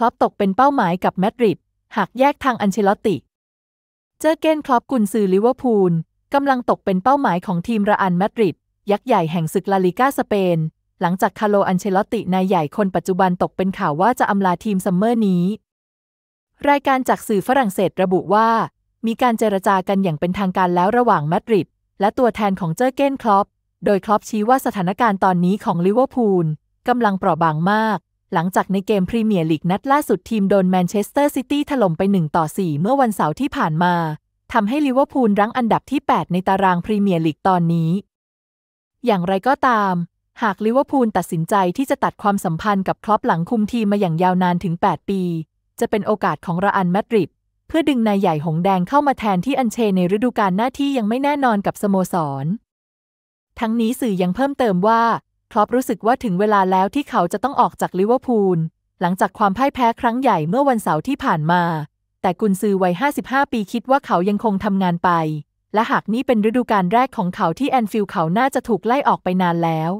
คลอปตกเป็นเป้าหมายกับแมดริด หากแยกทางอันเชลติ เจอเกนคลอปกุนซือลิเวอร์พูลกำลังตกเป็นเป้าหมายของทีมระอันแมดริด ยักษ์ใหญ่แห่งศึกลาลิกาสเปน หลังจากคาโลอันเชลตินายใหญ่คนปัจจุบันตกเป็นข่าวว่าจะอำลาทีมซัมเมอร์นี้ รายการจากสื่อฝรั่งเศสระบุว่า มีการเจรจากันอย่างเป็นทางการแล้วระหว่างมาดริดและตัวแทนของเจอเกนคลอป โดยคลอปชี้ว่าสถานการณ์ตอนนี้ของลิเวอร์พูลกำลังเปราะบางมากหลังจากในเกมพรีเมียร์ลีกนัดล่าสุดทีมโดนแมนเชสเตอร์ซิตี้ถล่มไป1ต่อ4เมื่อวันเสาร์ที่ผ่านมาทำให้ลิเวอร์พูลรั้งอันดับที่ 8 ในตารางพรีเมียร์ลีกตอนนี้ อย่างไรก็ตาม หากลิเวอร์พูลตัดสินใจที่จะตัดความสัมพันธ์กับคลอปหลังคุมทีมมาอย่างยาวนานถึง 8 ปี จะเป็นโอกาสของราอันมาดริดเพื่อดึงนายใหญ่หงแดงเข้ามาแทนที่อันเช ในฤดูกาลหน้าที่ยังไม่แน่นอนกับสโมสรทั้งนี้สื่อยังเพิ่มเติมว่าคลอปรู้สึกว่าถึงเวลาแล้วที่เขาจะต้องออกจากลิเวอร์พูล หลังจากความพ่ายแพ้ครั้งใหญ่เมื่อวันเสาร์ที่ผ่านมา แต่กุนซือวัย 55 ปีคิดว่าเขายังคงทำงานไป และหากนี่เป็นฤดูกาลแรกของเขาที่แอนฟิลด์เขาน่าจะถูกไล่ออกไปนานแล้ว